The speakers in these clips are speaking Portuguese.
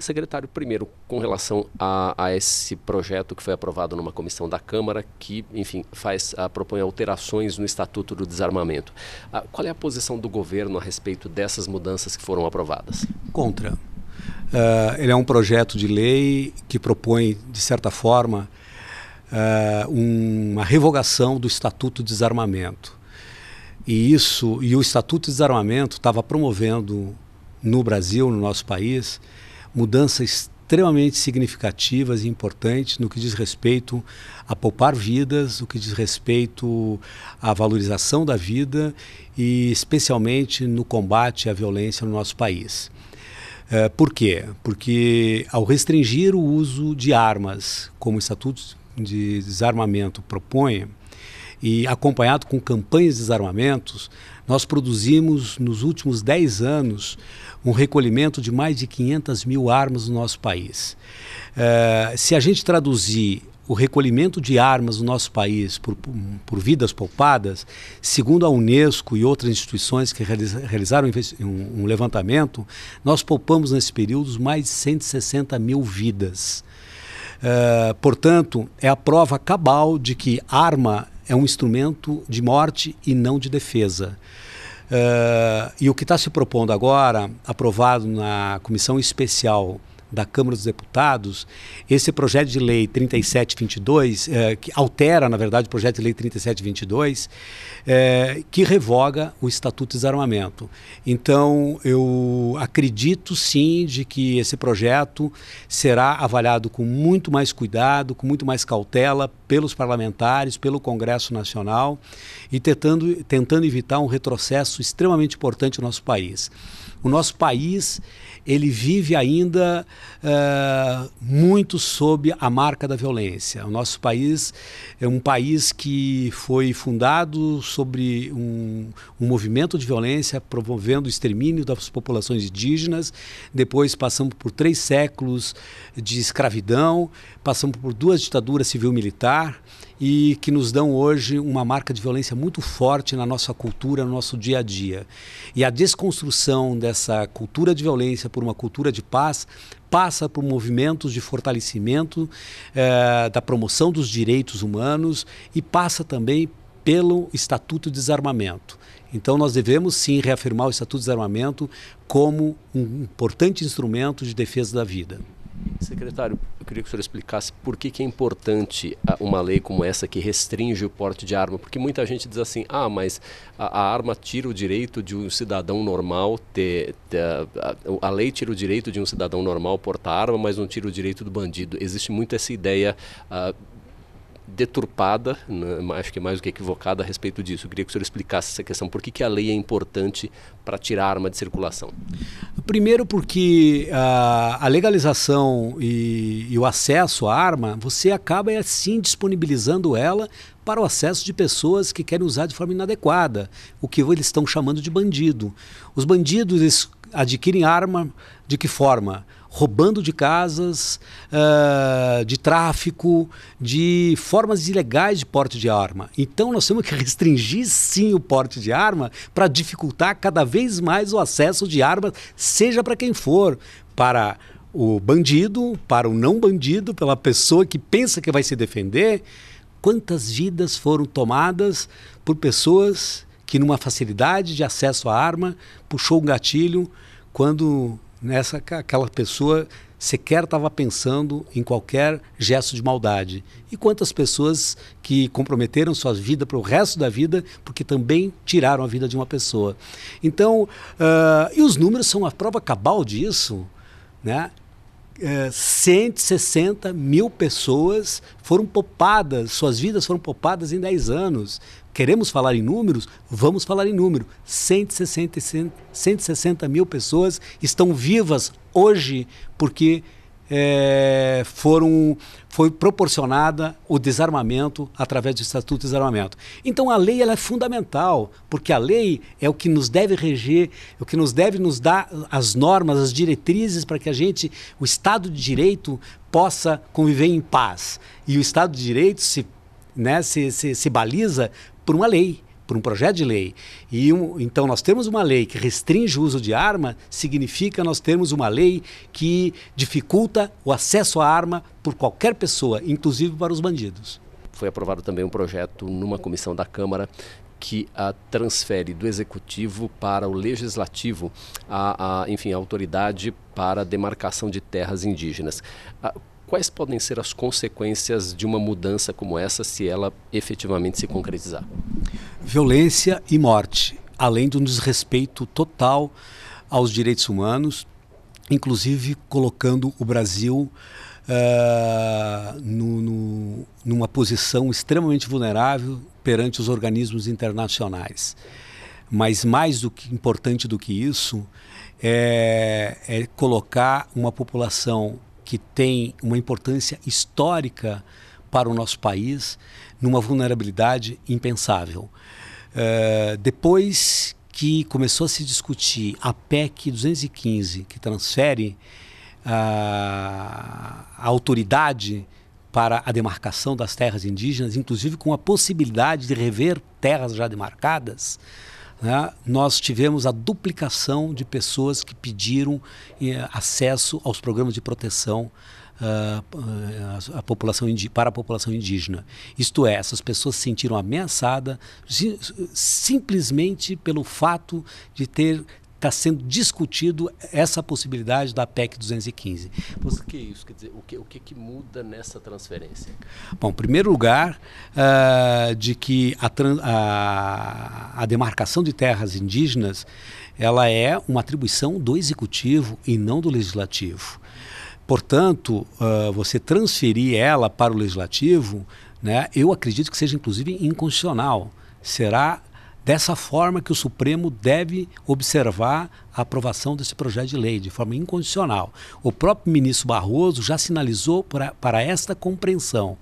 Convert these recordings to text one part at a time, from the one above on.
Secretário, primeiro, com relação a, a, esse projeto que foi aprovado numa comissão da Câmara, que, enfim, faz, uh, propõe alterações no Estatuto do Desarmamento. Ah, qual é a posição do governo a respeito dessas mudanças que foram aprovadas? Contra. Uh, ele é um projeto de lei que propõe, de certa forma, uma revogação do Estatuto do Desarmamento. E isso, e o Estatuto do Desarmamento estava promovendo no Brasil, no nosso país, mudanças extremamente significativas e importantes no que diz respeito a poupar vidas, no que diz respeito à valorização da vida e especialmente no combate à violência no nosso país. É, por quê? Porque ao restringir o uso de armas, como o Estatuto de Desarmamento propõe, e acompanhado com campanhas de desarmamentos, nós produzimos nos últimos 10 anos um recolhimento de mais de 500 mil armas no nosso país. Eh, se a gente traduzir o recolhimento de armas no nosso país por, por vidas poupadas, segundo a Unesco e outras instituições que realizaram um, um levantamento, nós poupamos nesse período mais de 160 mil vidas. Uh, portanto, é a prova cabal de que arma é um instrumento de morte e não de defesa. Uh, e o que está se propondo agora, aprovado na Comissão Especial da Câmara dos Deputados, esse projeto de lei 3722, eh, que altera, na verdade, o projeto de lei 3722, eh, que revoga o Estatuto de Desarmamento. Então, eu acredito sim de que esse projeto será avaliado com muito mais cuidado, com muito mais cautela pelos parlamentares, pelo Congresso Nacional e tentando, tentando evitar um retrocesso extremamente importante no nosso país. O nosso país ele vive ainda uh, muito sob a marca da violência. O nosso país é um país que foi fundado sobre um, um movimento de violência promovendo o extermínio das populações indígenas. Depois passamos por três séculos de escravidão, passamos por duas ditaduras civil-militar e que nos dão hoje uma marca de violência muito forte na nossa cultura, no nosso dia a dia. E a desconstrução dessa cultura de violência por uma cultura de paz passa por movimentos de fortalecimento eh, da promoção dos direitos humanos e passa também pelo Estatuto de Desarmamento. Então, nós devemos sim reafirmar o Estatuto de Desarmamento como um importante instrumento de defesa da vida. Secretário, eu queria que o senhor explicasse por que, que é importante ah, uma lei como essa que restringe o porte de arma, porque muita gente diz assim, ah, mas a, a arma tira o direito de um cidadão normal ter, ter ah, a, a, lei tira o direito de um cidadão normal portar arma, mas não tira o direito do bandido. Existe muito essa ideia uh, deturpada, né, acho que mais do que equivocada a respeito disso. Eu queria que o senhor explicasse essa questão. Por que, que a lei é importante para tirar a arma de circulação? Primeiro porque uh, a legalização e, e o acesso à arma, você acaba assim disponibilizando ela para o acesso de pessoas que querem usar de forma inadequada, o que eles estão chamando de bandido. Os bandidos adquirem arma de que forma? Roubando de casas, uh, de tráfico, de formas ilegais de porte de arma. Então nós temos que restringir sim o porte de arma para dificultar cada vez mais o acesso de armas, seja para quem for, para o bandido, para o não bandido, pela pessoa que pensa que vai se defender, Quantas vidas foram tomadas por pessoas que, numa facilidade de acesso à arma, puxou um gatilho quando nessa aquela pessoa sequer estava pensando em qualquer gesto de maldade. E quantas pessoas que comprometeram sua vida para o resto da vida porque também tiraram a vida de uma pessoa. Então, uh, e os números são a prova cabal disso, né? 160 é, mil pessoas foram poupadas, suas vidas foram poupadas em 10 anos. Queremos falar em números? Vamos falar em número. 160, 160 mil pessoas estão vivas hoje porque é, foram, foi proporcionada o desarmamento através do Estatuto de Desarmamento. Então a lei ela é fundamental, porque a lei é o que nos deve reger, é o que nos deve nos dar as normas, as diretrizes para que a gente, o Estado de Direito, possa conviver em paz. E o Estado de Direito se, né, se, se, se baliza por uma lei por um projeto de lei, e um, então nós temos uma lei que restringe o uso de arma, significa nós temos uma lei que dificulta o acesso à arma por qualquer pessoa, inclusive para os bandidos. Foi aprovado também um projeto numa comissão da Câmara que a transfere do executivo para o legislativo, a, a enfim, a autoridade para a demarcação de terras indígenas. A, quais podem ser as consequências de uma mudança como essa se ela efetivamente se concretizar? Violência e morte, além de um desrespeito total aos direitos humanos, inclusive colocando o Brasil uh, no, no, numa posição extremamente vulnerável perante os organismos internacionais. Mas mais do que importante do que isso é, é colocar uma população que tem uma importância histórica para o nosso país, numa vulnerabilidade impensável. Uh, depois que começou a se discutir a PEC 215, que transfere uh, a autoridade para a demarcação das terras indígenas, inclusive com a possibilidade de rever terras já demarcadas, né, nós tivemos a duplicação de pessoas que pediram eh, acesso aos programas de proteção uh, a população para a população indígena. Isto é, essas pessoas se sentiram ameaçadas simplesmente pelo fato de ter está sendo discutido essa possibilidade da PEC 215. Por que é isso? Quer dizer, o que, o que, que muda nessa transferência? Bom, em primeiro lugar, uh, de que a, a, a demarcação de terras indígenas ela é uma atribuição do executivo e não do legislativo. Portanto, uh, você transferir ela para o legislativo, né, eu acredito que seja inclusive inconstitucional. Será dessa forma que o Supremo deve observar a aprovação desse projeto de lei, de forma incondicional. O próprio ministro Barroso já sinalizou para, para esta compreensão.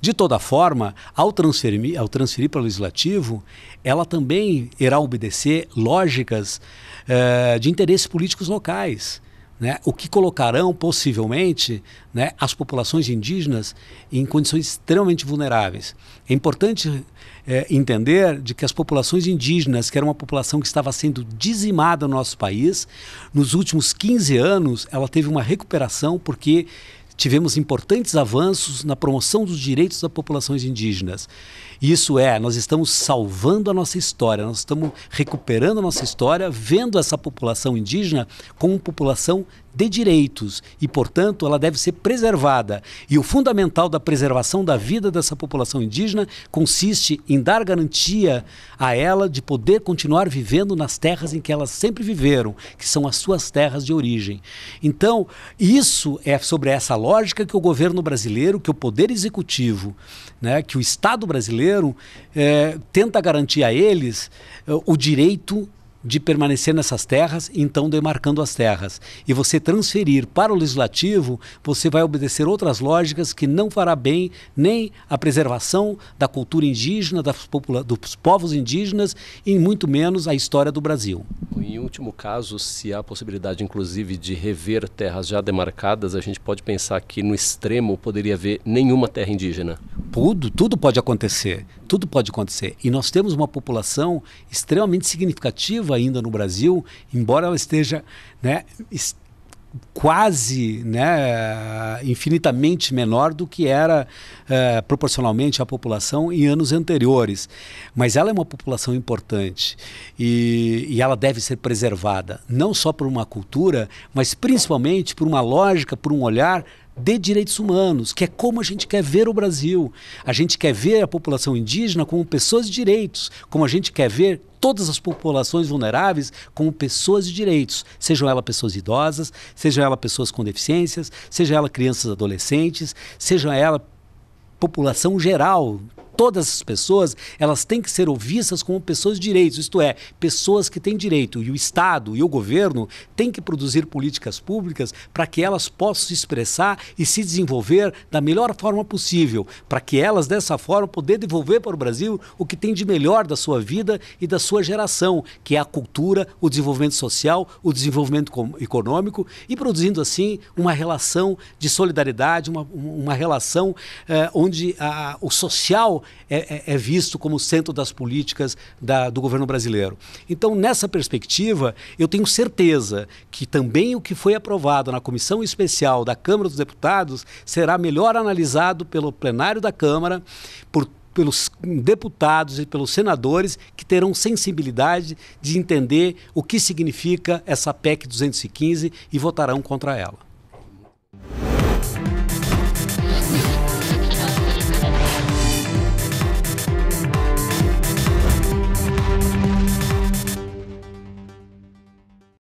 De toda forma, ao transferir, ao transferir para o legislativo, ela também irá obedecer lógicas eh, de interesses políticos locais né, o que colocarão possivelmente né, as populações indígenas em condições extremamente vulneráveis. É importante é, entender de que as populações indígenas, que era uma população que estava sendo dizimada no nosso país, nos últimos 15 anos ela teve uma recuperação porque tivemos importantes avanços na promoção dos direitos das populações indígenas. Isso é, nós estamos salvando a nossa história, nós estamos recuperando a nossa história, vendo essa população indígena como população de direitos e, portanto, ela deve ser preservada. E o fundamental da preservação da vida dessa população indígena consiste em dar garantia a ela de poder continuar vivendo nas terras em que elas sempre viveram, que são as suas terras de origem. Então, isso é sobre essa lógica que o governo brasileiro, que o poder executivo, né, que o Estado brasileiro brasileiro é, eh, tenta garantir a eles é, o direito de permanecer nessas terras, então demarcando as terras. E você transferir para o legislativo, você vai obedecer outras lógicas que não fará bem nem à preservação da cultura indígena, das dos povos indígenas e muito menos à história do Brasil. Em último caso, se há possibilidade, inclusive, de rever terras já demarcadas, a gente pode pensar que no extremo poderia haver nenhuma terra indígena. Tudo, tudo pode acontecer. Tudo pode acontecer. E nós temos uma população extremamente significativa viva ainda no Brasil, embora ela esteja né, est quase né, infinitamente menor do que era eh, proporcionalmente à população em anos anteriores. Mas ela é uma população importante e, e, ela deve ser preservada, não só por uma cultura, mas principalmente por uma lógica, por um olhar de direitos humanos, que é como a gente quer ver o Brasil. A gente quer ver a população indígena como pessoas de direitos, como a gente quer ver todas as populações vulneráveis como pessoas de direitos, sejam elas pessoas idosas, sejam elas pessoas com deficiências, sejam elas crianças adolescentes, sejam elas população geral, todas as pessoas, elas têm que ser ouvidas como pessoas de direitos, isto é, pessoas que têm direito. E o Estado e o governo têm que produzir políticas públicas para que elas possam se expressar e se desenvolver da melhor forma possível, para que elas, dessa forma, poder devolver para o Brasil o que tem de melhor da sua vida e da sua geração, que é a cultura, o desenvolvimento social, o desenvolvimento econômico e produzindo, assim, uma relação de solidariedade, uma, uma relação eh, onde a, o social é, é, é visto como centro das políticas da, do governo brasileiro. Então, nessa perspectiva, eu tenho certeza que também o que foi aprovado na comissão especial da Câmara dos Deputados será melhor analisado pelo plenário da Câmara, por pelos deputados e pelos senadores que terão sensibilidade de entender o que significa essa PEC 215 e votarão contra ela.